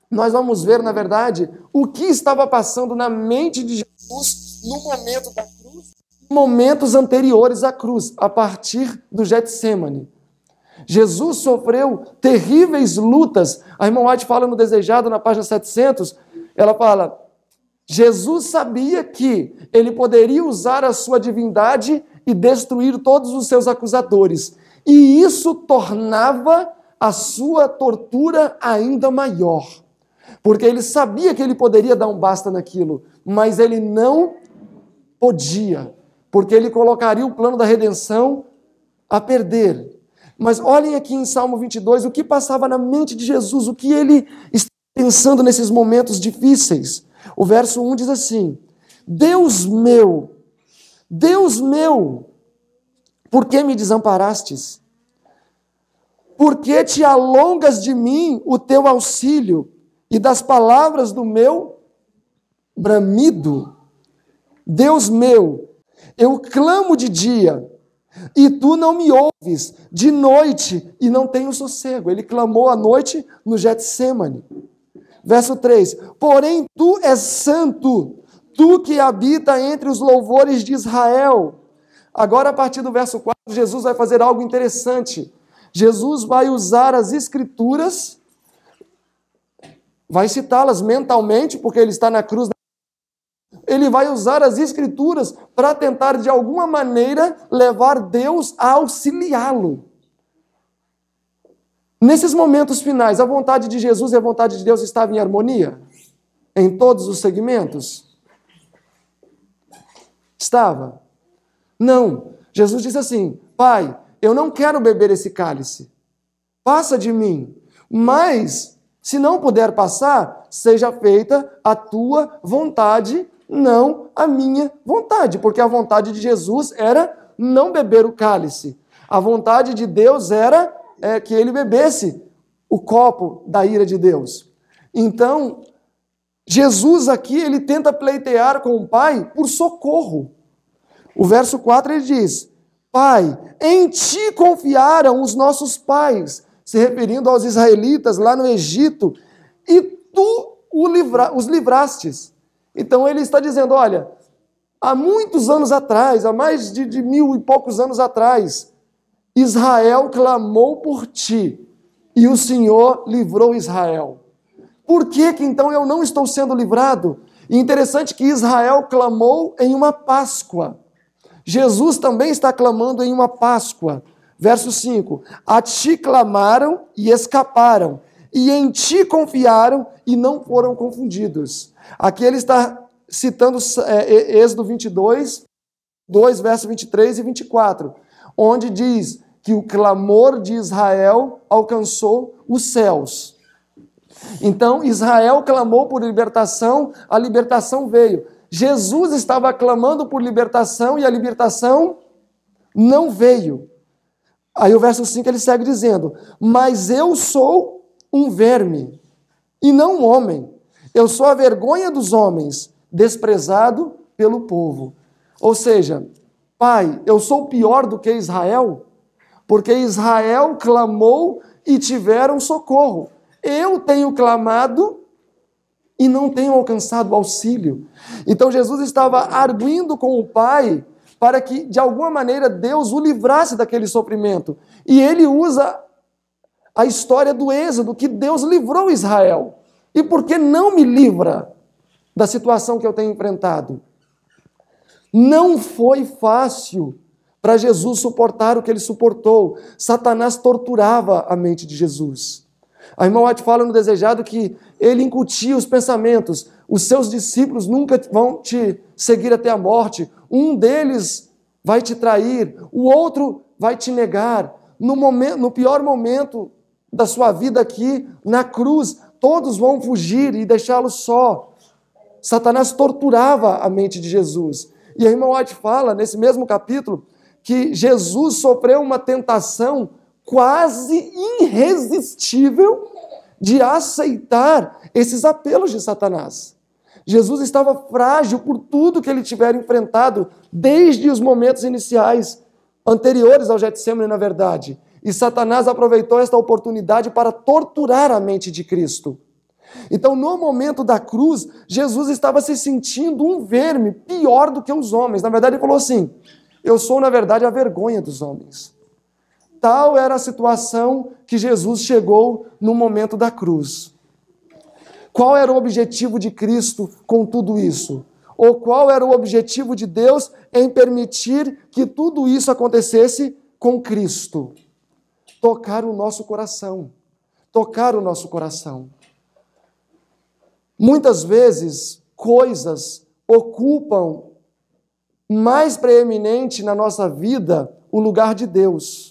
nós vamos ver, na verdade, o que estava passando na mente de Jesus no momento da cruz, momentos anteriores à cruz, a partir do Getsemane. Jesus sofreu terríveis lutas. A irmã White fala no Desejado, na página 700, ela fala: Jesus sabia que ele poderia usar a sua divindade e destruir todos os seus acusadores. E isso tornava a sua tortura ainda maior porque ele sabia que ele poderia dar um basta naquilo, mas ele não podia, porque ele colocaria o plano da redenção a perder. Mas olhem aqui em Salmo 22 o que passava na mente de Jesus, o que ele estava pensando nesses momentos difíceis. O verso 1 diz assim: Deus meu, Deus meu, por que me desamparastes? Por que te alongas de mim o teu auxílio? e das palavras do meu bramido. Deus meu, eu clamo de dia e tu não me ouves, de noite e não tenho sossego. Ele clamou à noite no Getsemane. Verso 3: Porém tu és santo, tu que habita entre os louvores de Israel. Agora, a partir do verso 4, Jesus vai fazer algo interessante. Jesus vai usar as escrituras vai citá-las mentalmente, porque ele está na cruz. Ele vai usar as escrituras para tentar, de alguma maneira, levar Deus a auxiliá-lo. Nesses momentos finais, a vontade de Jesus e a vontade de Deus estavam em harmonia? Em todos os segmentos? Estava? Não. Jesus disse assim: Pai, eu não quero beber esse cálice. Passa de mim. Mas se não puder passar, seja feita a tua vontade, não a minha vontade, porque a vontade de Jesus era não beber o cálice. A vontade de Deus era é, que ele bebesse o copo da ira de Deus. Então, Jesus aqui, ele tenta pleitear com o Pai por socorro. O verso 4 ele diz: Pai, em ti confiaram os nossos pais se referindo aos israelitas lá no Egito, e tu livra, os livrastes. Então ele está dizendo: olha, há muitos anos atrás, há mais de, de mil e poucos anos atrás, Israel clamou por ti e o Senhor livrou Israel. Por que, que então eu não estou sendo livrado? E interessante que Israel clamou em uma Páscoa. Jesus também está clamando em uma Páscoa. Verso 5: A ti clamaram e escaparam, e em ti confiaram e não foram confundidos. Aqui ele está citando é, Êxodo 22, 2, verso 23 e 24, onde diz que o clamor de Israel alcançou os céus. Então Israel clamou por libertação, a libertação veio. Jesus estava clamando por libertação e a libertação não veio. Aí o verso 5 ele segue dizendo: Mas eu sou um verme e não um homem. Eu sou a vergonha dos homens, desprezado pelo povo. Ou seja, pai, eu sou pior do que Israel, porque Israel clamou e tiveram socorro. Eu tenho clamado e não tenho alcançado auxílio. Então Jesus estava arguindo com o pai para que de alguma maneira Deus o livrasse daquele sofrimento. E ele usa a história do Êxodo, que Deus livrou Israel. E por que não me livra da situação que eu tenho enfrentado? Não foi fácil para Jesus suportar o que ele suportou. Satanás torturava a mente de Jesus. A irmã White fala no Desejado que ele incutia os pensamentos. Os seus discípulos nunca vão te seguir até a morte. Um deles vai te trair, o outro vai te negar. No, momento, no pior momento da sua vida aqui, na cruz, todos vão fugir e deixá-lo só. Satanás torturava a mente de Jesus. E a irmã White fala, nesse mesmo capítulo, que Jesus sofreu uma tentação quase irresistível de aceitar esses apelos de Satanás. Jesus estava frágil por tudo que ele tivera enfrentado desde os momentos iniciais, anteriores ao Getsemane, na verdade. E Satanás aproveitou esta oportunidade para torturar a mente de Cristo. Então, no momento da cruz, Jesus estava se sentindo um verme pior do que os homens. Na verdade, ele falou assim: Eu sou, na verdade, a vergonha dos homens. Tal era a situação que Jesus chegou no momento da cruz. Qual era o objetivo de Cristo com tudo isso? Ou qual era o objetivo de Deus em permitir que tudo isso acontecesse com Cristo? Tocar o nosso coração. Tocar o nosso coração. Muitas vezes, coisas ocupam mais preeminente na nossa vida o lugar de Deus.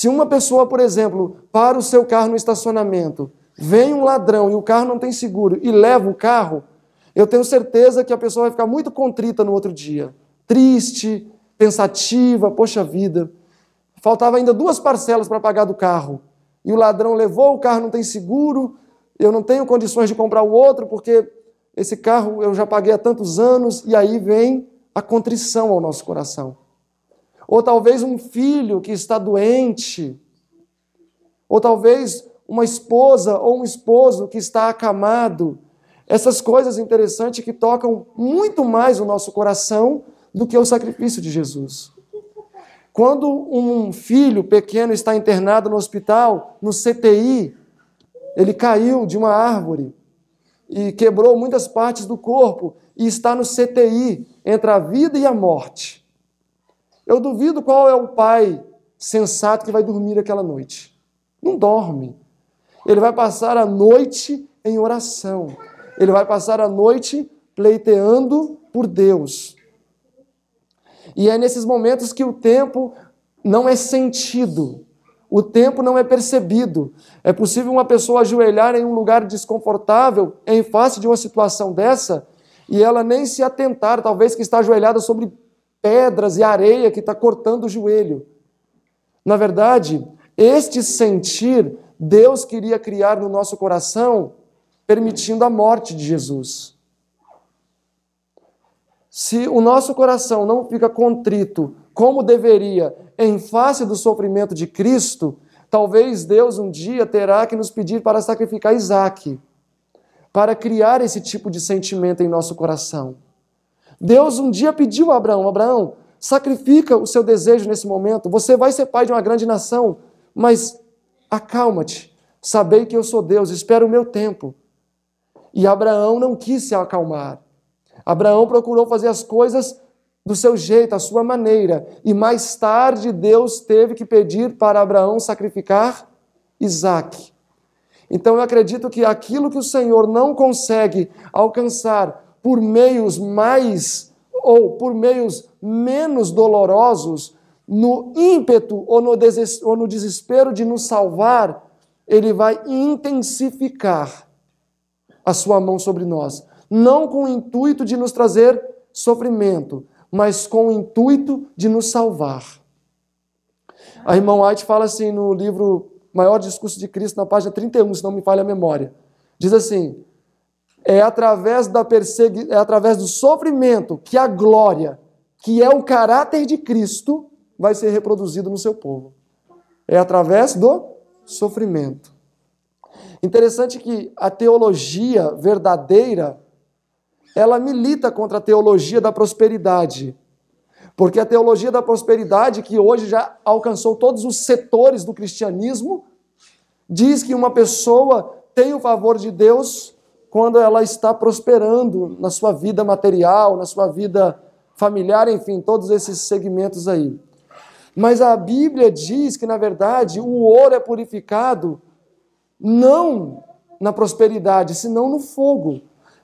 Se uma pessoa, por exemplo, para o seu carro no estacionamento, vem um ladrão e o carro não tem seguro e leva o carro, eu tenho certeza que a pessoa vai ficar muito contrita no outro dia, triste, pensativa, poxa vida. Faltava ainda duas parcelas para pagar do carro. E o ladrão levou, o carro não tem seguro, eu não tenho condições de comprar o outro porque esse carro eu já paguei há tantos anos e aí vem a contrição ao nosso coração. Ou talvez um filho que está doente. Ou talvez uma esposa ou um esposo que está acamado. Essas coisas interessantes que tocam muito mais o nosso coração do que o sacrifício de Jesus. Quando um filho pequeno está internado no hospital, no CTI, ele caiu de uma árvore e quebrou muitas partes do corpo e está no CTI entre a vida e a morte. Eu duvido qual é o pai sensato que vai dormir aquela noite. Não dorme. Ele vai passar a noite em oração. Ele vai passar a noite pleiteando por Deus. E é nesses momentos que o tempo não é sentido. O tempo não é percebido. É possível uma pessoa ajoelhar em um lugar desconfortável em face de uma situação dessa e ela nem se atentar, talvez que está ajoelhada sobre pedras e areia que está cortando o joelho. Na verdade, este sentir Deus queria criar no nosso coração, permitindo a morte de Jesus. Se o nosso coração não fica contrito como deveria em face do sofrimento de Cristo, talvez Deus um dia terá que nos pedir para sacrificar Isaac, para criar esse tipo de sentimento em nosso coração. Deus um dia pediu a Abraão: Abraão, sacrifica o seu desejo nesse momento. Você vai ser pai de uma grande nação, mas acalma-te. Sabei que eu sou Deus, espera o meu tempo. E Abraão não quis se acalmar. Abraão procurou fazer as coisas do seu jeito, à sua maneira. E mais tarde Deus teve que pedir para Abraão sacrificar Isaac. Então eu acredito que aquilo que o Senhor não consegue alcançar por meios mais ou por meios menos dolorosos, no ímpeto ou no, ou no desespero de nos salvar, ele vai intensificar a sua mão sobre nós. Não com o intuito de nos trazer sofrimento, mas com o intuito de nos salvar. A irmã White fala assim no livro Maior Discurso de Cristo, na página 31, se não me falha a memória. Diz assim: é através, da persegui... é através do sofrimento que a glória, que é o caráter de Cristo, vai ser reproduzido no seu povo. É através do sofrimento. Interessante que a teologia verdadeira ela milita contra a teologia da prosperidade. Porque a teologia da prosperidade, que hoje já alcançou todos os setores do cristianismo, diz que uma pessoa tem o favor de Deus quando ela está prosperando na sua vida material, na sua vida familiar, enfim, todos esses segmentos aí. Mas a Bíblia diz que, na verdade, o ouro é purificado não na prosperidade, senão no fogo.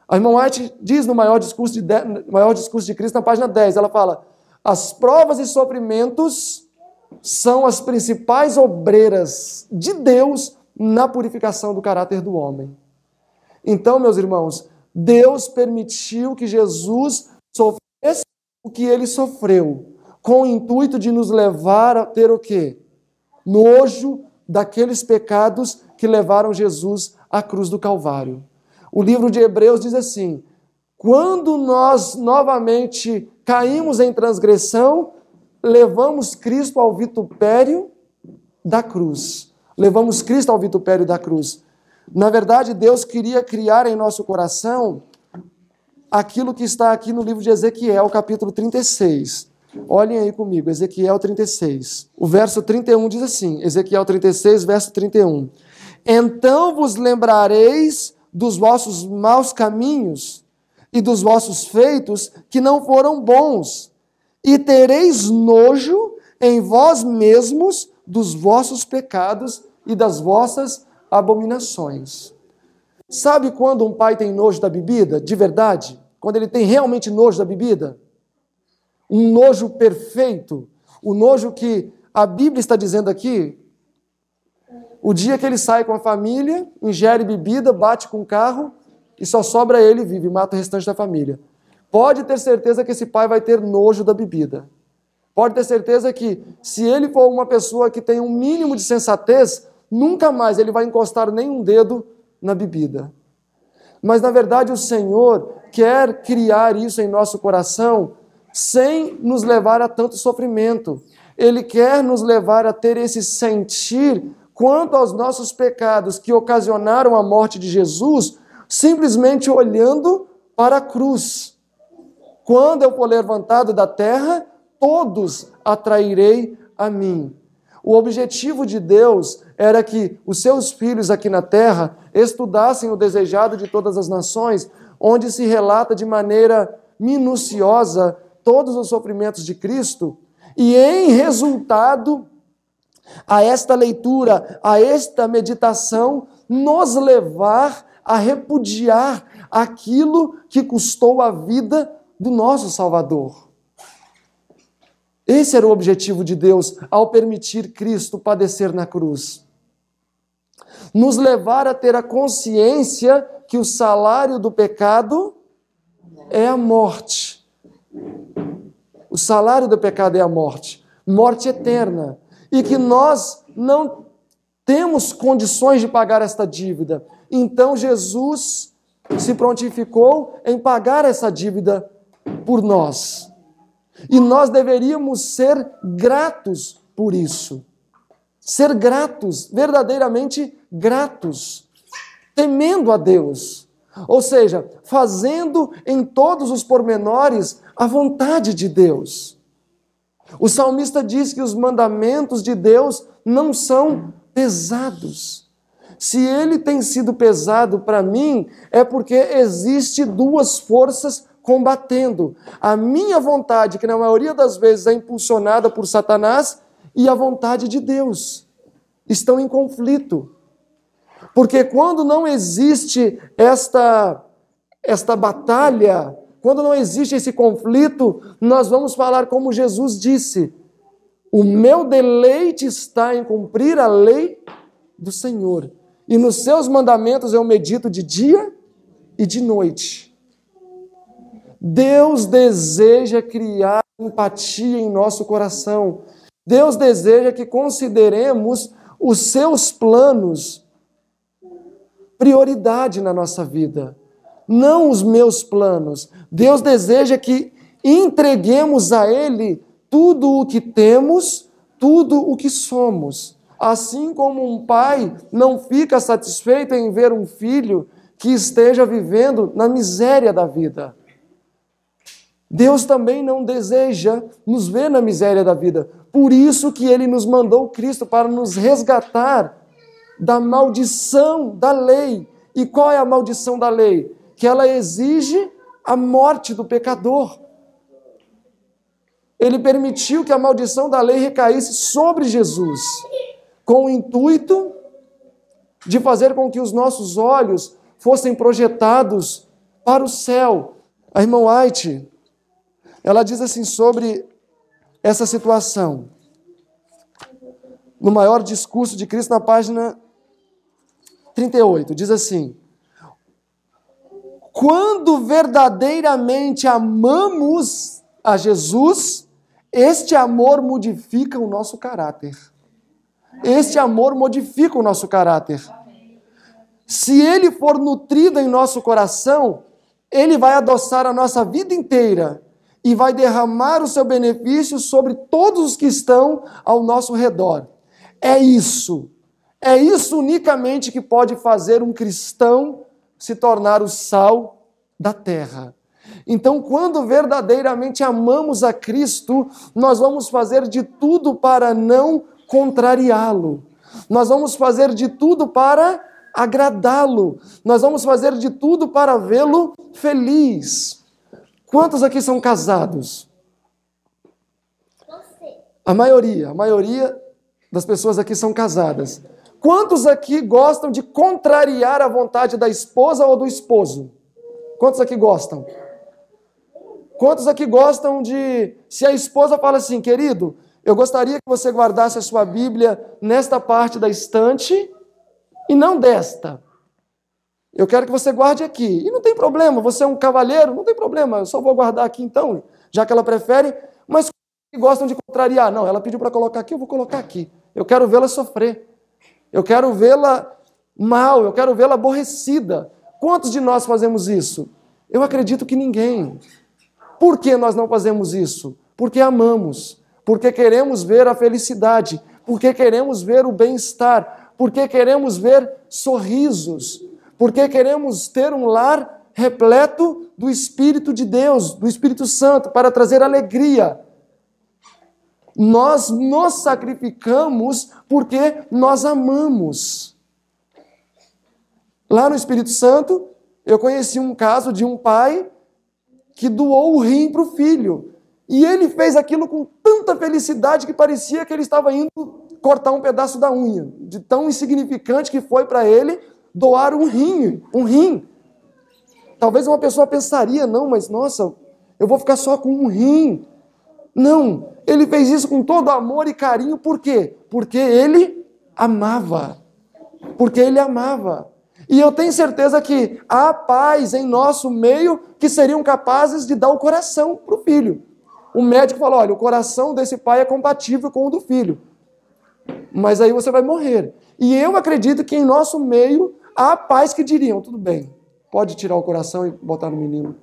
A irmã White diz no maior discurso de, de, maior discurso de Cristo, na página 10, ela fala: as provas e sofrimentos são as principais obreiras de Deus na purificação do caráter do homem. Então, meus irmãos, Deus permitiu que Jesus sofresse o que ele sofreu, com o intuito de nos levar a ter o quê? Nojo daqueles pecados que levaram Jesus à cruz do Calvário. O livro de Hebreus diz assim: quando nós novamente caímos em transgressão, levamos Cristo ao vitupério da cruz. Levamos Cristo ao vitupério da cruz. Na verdade, Deus queria criar em nosso coração aquilo que está aqui no livro de Ezequiel, capítulo 36. Olhem aí comigo, Ezequiel 36. O verso 31 diz assim: Ezequiel 36, verso 31. Então vos lembrareis dos vossos maus caminhos e dos vossos feitos que não foram bons, e tereis nojo em vós mesmos dos vossos pecados e das vossas abominações. Sabe quando um pai tem nojo da bebida, de verdade? Quando ele tem realmente nojo da bebida? Um nojo perfeito, o nojo que a Bíblia está dizendo aqui. O dia que ele sai com a família, ingere bebida, bate com o carro e só sobra ele vive, mata o restante da família. Pode ter certeza que esse pai vai ter nojo da bebida. Pode ter certeza que, se ele for uma pessoa que tem um mínimo de sensatez, nunca mais ele vai encostar nenhum dedo na bebida. Mas na verdade o Senhor quer criar isso em nosso coração sem nos levar a tanto sofrimento. Ele quer nos levar a ter esse sentir quanto aos nossos pecados que ocasionaram a morte de Jesus, simplesmente olhando para a cruz. Quando eu for levantado da terra, todos atrairei a mim. O objetivo de Deus era que os seus filhos aqui na terra estudassem o desejado de todas as nações, onde se relata de maneira minuciosa todos os sofrimentos de Cristo, e em resultado a esta leitura, a esta meditação, nos levar a repudiar aquilo que custou a vida do nosso Salvador. Esse era o objetivo de Deus ao permitir Cristo padecer na cruz. Nos levar a ter a consciência que o salário do pecado é a morte. O salário do pecado é a morte, morte eterna. E que nós não temos condições de pagar esta dívida. Então Jesus se prontificou em pagar essa dívida por nós. E nós deveríamos ser gratos por isso. Ser gratos, verdadeiramente gratos, temendo a Deus. Ou seja, fazendo em todos os pormenores a vontade de Deus. O salmista diz que os mandamentos de Deus não são pesados. Se ele tem sido pesado para mim, é porque existe duas forças combatendo a minha vontade, que na maioria das vezes é impulsionada por Satanás, e a vontade de Deus. Estão em conflito. Porque quando não existe esta, esta batalha, quando não existe esse conflito, nós vamos falar como Jesus disse: O meu deleite está em cumprir a lei do Senhor, e nos seus mandamentos eu medito de dia e de noite. Deus deseja criar empatia em nosso coração. Deus deseja que consideremos os seus planos prioridade na nossa vida, não os meus planos. Deus deseja que entreguemos a Ele tudo o que temos, tudo o que somos. Assim como um pai não fica satisfeito em ver um filho que esteja vivendo na miséria da vida. Deus também não deseja nos ver na miséria da vida. Por isso que ele nos mandou Cristo para nos resgatar da maldição da lei. E qual é a maldição da lei? Que ela exige a morte do pecador. Ele permitiu que a maldição da lei recaísse sobre Jesus, com o intuito de fazer com que os nossos olhos fossem projetados para o céu. A irmã White, ela diz assim sobre essa situação. No maior discurso de Cristo, na página 38, diz assim: Quando verdadeiramente amamos a Jesus, este amor modifica o nosso caráter. Este amor modifica o nosso caráter. Se ele for nutrido em nosso coração, ele vai adoçar a nossa vida inteira e vai derramar o seu benefício sobre todos os que estão ao nosso redor. É isso. É isso unicamente que pode fazer um cristão se tornar o sal da terra. Então, quando verdadeiramente amamos a Cristo, nós vamos fazer de tudo para não contrariá-lo. Nós vamos fazer de tudo para agradá-lo. Nós vamos fazer de tudo para vê-lo feliz. Quantos aqui são casados? Você. A maioria, a maioria das pessoas aqui são casadas. Quantos aqui gostam de contrariar a vontade da esposa ou do esposo? Quantos aqui gostam? Quantos aqui gostam de. Se a esposa fala assim, querido, eu gostaria que você guardasse a sua Bíblia nesta parte da estante e não desta. Eu quero que você guarde aqui. E não tem problema, você é um cavalheiro, não tem problema, eu só vou guardar aqui então, já que ela prefere. Mas gostam de contrariar. Não, ela pediu para colocar aqui, eu vou colocar aqui. Eu quero vê-la sofrer. Eu quero vê-la mal, eu quero vê-la aborrecida. Quantos de nós fazemos isso? Eu acredito que ninguém. Por que nós não fazemos isso? Porque amamos, porque queremos ver a felicidade, porque queremos ver o bem-estar, porque queremos ver sorrisos, porque queremos ter um lar repleto do Espírito de Deus, do Espírito Santo, para trazer alegria. Nós nos sacrificamos porque nós amamos. Lá no Espírito Santo, eu conheci um caso de um pai que doou o rim para o filho. E ele fez aquilo com tanta felicidade que parecia que ele estava indo cortar um pedaço da unha, de tão insignificante que foi para ele doar um rim, um rim. Talvez uma pessoa pensaria, não, mas nossa, eu vou ficar só com um rim. Não, ele fez isso com todo amor e carinho, por quê? Porque ele amava. Porque ele amava. E eu tenho certeza que há pais em nosso meio que seriam capazes de dar o coração para o filho. O médico falou: olha, o coração desse pai é compatível com o do filho. Mas aí você vai morrer. E eu acredito que em nosso meio Há pais que diriam, tudo bem, pode tirar o coração e botar no menino.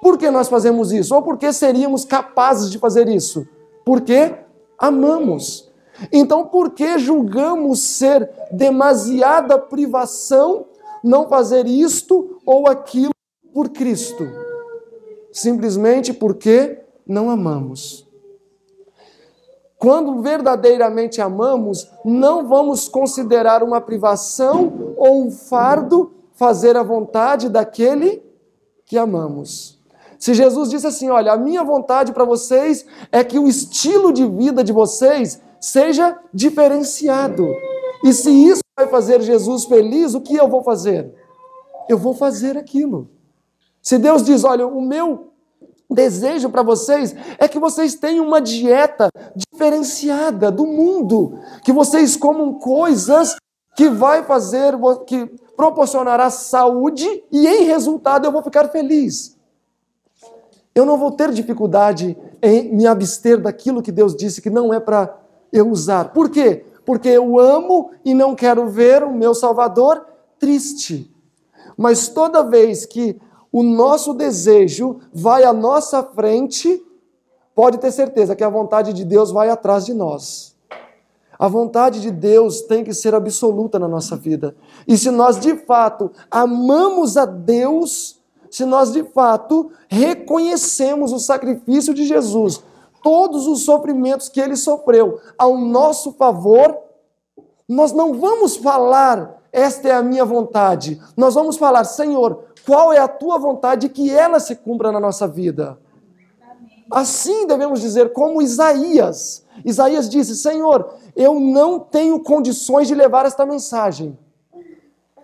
Por que nós fazemos isso? Ou por que seríamos capazes de fazer isso? Porque amamos. Então, por que julgamos ser demasiada privação não fazer isto ou aquilo por Cristo? Simplesmente porque não amamos. Quando verdadeiramente amamos, não vamos considerar uma privação ou um fardo fazer a vontade daquele que amamos. Se Jesus disse assim: Olha, a minha vontade para vocês é que o estilo de vida de vocês seja diferenciado. E se isso vai fazer Jesus feliz, o que eu vou fazer? Eu vou fazer aquilo. Se Deus diz: Olha, o meu desejo para vocês é que vocês tenham uma dieta diferenciada do mundo, que vocês comam coisas que vai fazer, que proporcionará saúde e em resultado eu vou ficar feliz. Eu não vou ter dificuldade em me abster daquilo que Deus disse que não é para eu usar. Por quê? Porque eu amo e não quero ver o meu Salvador triste. Mas toda vez que o nosso desejo vai à nossa frente, pode ter certeza que a vontade de Deus vai atrás de nós. A vontade de Deus tem que ser absoluta na nossa vida. E se nós de fato amamos a Deus, se nós de fato reconhecemos o sacrifício de Jesus, todos os sofrimentos que ele sofreu ao nosso favor, nós não vamos falar esta é a minha vontade. Nós vamos falar, Senhor, qual é a tua vontade que ela se cumpra na nossa vida? Assim devemos dizer, como Isaías. Isaías disse: Senhor, eu não tenho condições de levar esta mensagem.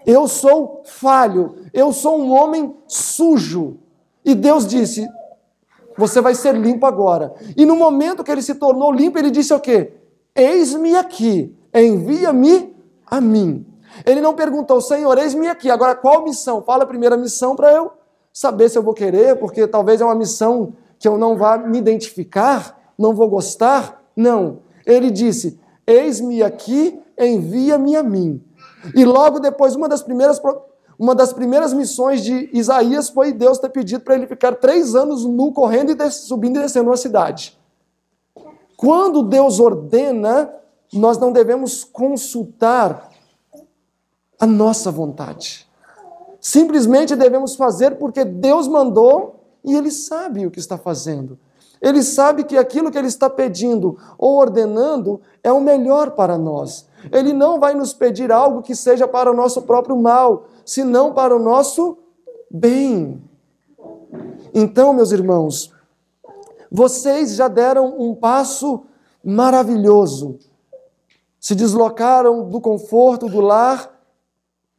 Eu sou falho, eu sou um homem sujo. E Deus disse: Você vai ser limpo agora. E no momento que ele se tornou limpo, ele disse o quê? Eis-me aqui, envia-me a mim. Ele não perguntou, Senhor, eis-me aqui, agora qual missão? Fala a primeira missão para eu saber se eu vou querer, porque talvez é uma missão que eu não vá me identificar, não vou gostar. Não. Ele disse: Eis-me aqui, envia-me a mim. E logo depois, uma das primeiras, uma das primeiras missões de Isaías foi Deus ter pedido para ele ficar três anos nu, correndo e subindo e descendo uma cidade. Quando Deus ordena, nós não devemos consultar a nossa vontade. Simplesmente devemos fazer porque Deus mandou e Ele sabe o que está fazendo. Ele sabe que aquilo que Ele está pedindo ou ordenando é o melhor para nós. Ele não vai nos pedir algo que seja para o nosso próprio mal, senão para o nosso bem. Então, meus irmãos, vocês já deram um passo maravilhoso. Se deslocaram do conforto do lar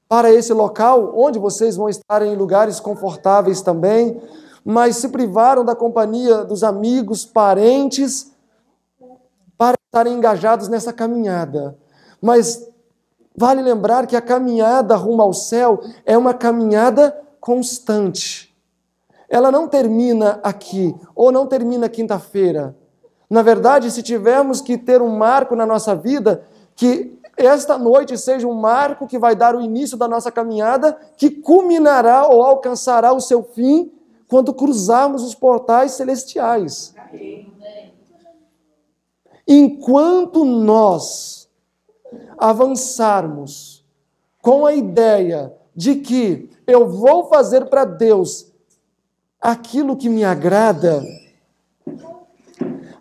para esse local, onde vocês vão estar em lugares confortáveis também, mas se privaram da companhia dos amigos, parentes, para estarem engajados nessa caminhada. Mas vale lembrar que a caminhada rumo ao céu é uma caminhada constante. Ela não termina aqui, ou não termina quinta-feira. Na verdade, se tivermos que ter um marco na nossa vida, que esta noite seja um marco que vai dar o início da nossa caminhada, que culminará ou alcançará o seu fim quando cruzarmos os portais celestiais. Enquanto nós avançarmos com a ideia de que eu vou fazer para Deus aquilo que me agrada,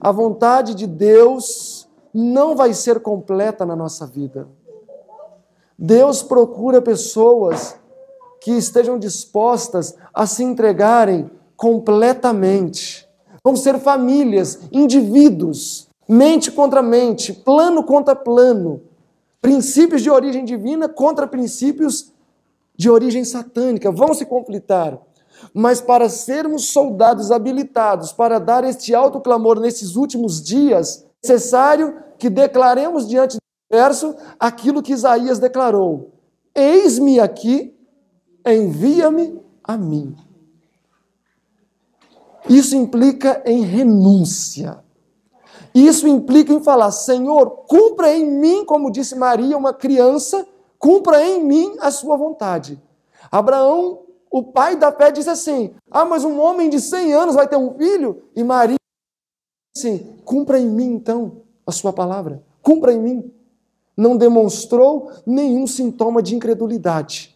a vontade de Deus não vai ser completa na nossa vida. Deus procura pessoas que estejam dispostas a se entregarem completamente. Vão ser famílias, indivíduos, mente contra mente, plano contra plano, princípios de origem divina contra princípios de origem satânica, vão se conflitar. Mas para sermos soldados habilitados para dar este alto clamor nesses últimos dias, necessário que declaremos diante do verso aquilo que Isaías declarou: Eis-me aqui, envia-me a mim. Isso implica em renúncia. Isso implica em falar: Senhor, cumpra em mim, como disse Maria, uma criança, cumpra em mim a sua vontade. Abraão, o pai da fé, disse assim: Ah, mas um homem de 100 anos vai ter um filho? E Maria disse: cumpra em mim então a sua palavra, cumpra em mim. Não demonstrou nenhum sintoma de incredulidade.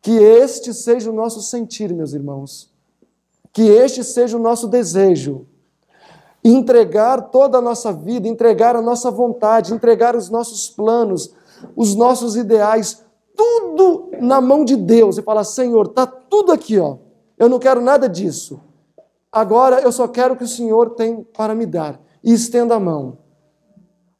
Que este seja o nosso sentir, meus irmãos. Que este seja o nosso desejo. Entregar toda a nossa vida, entregar a nossa vontade, entregar os nossos planos, os nossos ideais, tudo na mão de Deus e falar: Senhor, está tudo aqui, ó. Eu não quero nada disso. Agora eu só quero que o Senhor tem para me dar. E estenda a mão,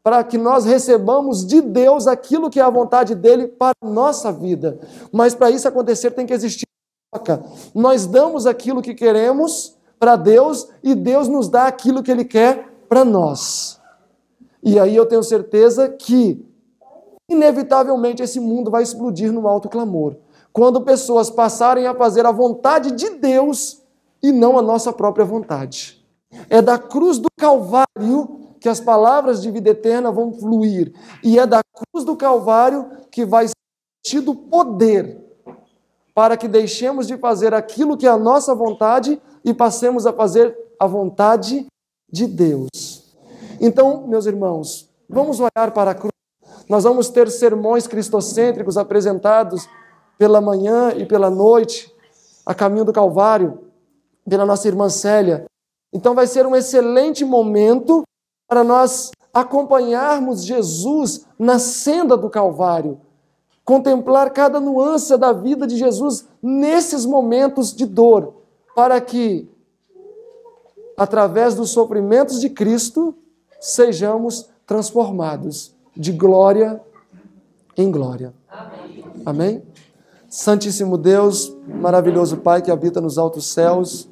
para que nós recebamos de Deus aquilo que é a vontade dele para a nossa vida. Mas para isso acontecer tem que existir troca. Nós damos aquilo que queremos para Deus e Deus nos dá aquilo que ele quer para nós. E aí eu tenho certeza que inevitavelmente esse mundo vai explodir no alto clamor. Quando pessoas passarem a fazer a vontade de Deus, e não a nossa própria vontade. É da cruz do Calvário que as palavras de vida eterna vão fluir, e é da cruz do Calvário que vai ser o poder para que deixemos de fazer aquilo que é a nossa vontade e passemos a fazer a vontade de Deus. Então, meus irmãos, vamos olhar para a cruz. Nós vamos ter sermões cristocêntricos apresentados pela manhã e pela noite, a caminho do Calvário pela nossa irmã Célia. Então vai ser um excelente momento para nós acompanharmos Jesus na senda do Calvário, contemplar cada nuance da vida de Jesus nesses momentos de dor, para que, através dos sofrimentos de Cristo, sejamos transformados de glória em glória. Amém. Amém? Santíssimo Deus, maravilhoso Pai que habita nos altos céus,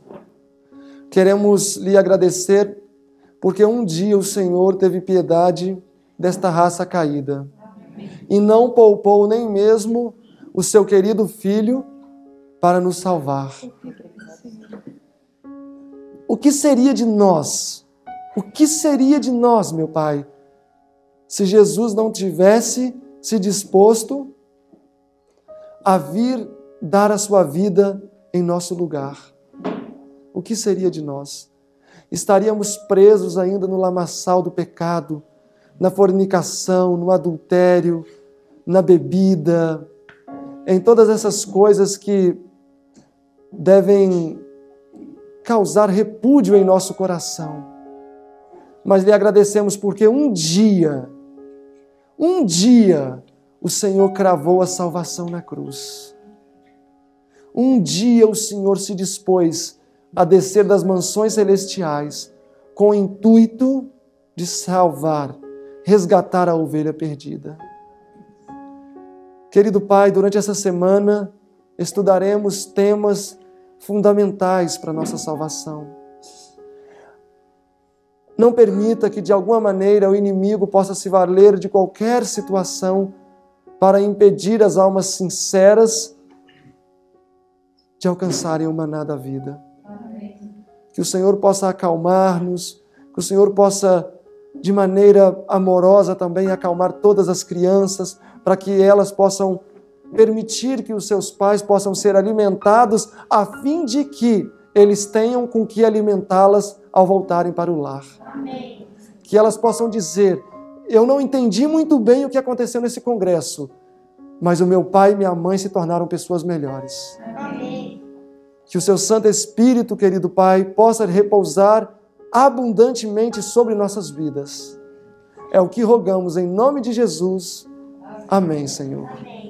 Queremos lhe agradecer porque um dia o Senhor teve piedade desta raça caída e não poupou nem mesmo o seu querido filho para nos salvar. O que seria de nós? O que seria de nós, meu Pai, se Jesus não tivesse se disposto a vir dar a sua vida em nosso lugar? o que seria de nós? Estaríamos presos ainda no lamaçal do pecado, na fornicação, no adultério, na bebida, em todas essas coisas que devem causar repúdio em nosso coração. Mas lhe agradecemos porque um dia, um dia, o Senhor cravou a salvação na cruz. Um dia o Senhor se dispôs a descer das mansões celestiais com o intuito de salvar, resgatar a ovelha perdida. Querido Pai, durante essa semana estudaremos temas fundamentais para a nossa salvação. Não permita que de alguma maneira o inimigo possa se valer de qualquer situação para impedir as almas sinceras de alcançarem o maná da vida que o Senhor possa acalmar-nos, que o Senhor possa, de maneira amorosa também, acalmar todas as crianças, para que elas possam permitir que os seus pais possam ser alimentados, a fim de que eles tenham com que alimentá-las ao voltarem para o lar. Amém. Que elas possam dizer: Eu não entendi muito bem o que aconteceu nesse congresso, mas o meu pai e minha mãe se tornaram pessoas melhores. Amém. Que o seu Santo Espírito, querido Pai, possa repousar abundantemente sobre nossas vidas. É o que rogamos em nome de Jesus. Amém, Senhor. Amém.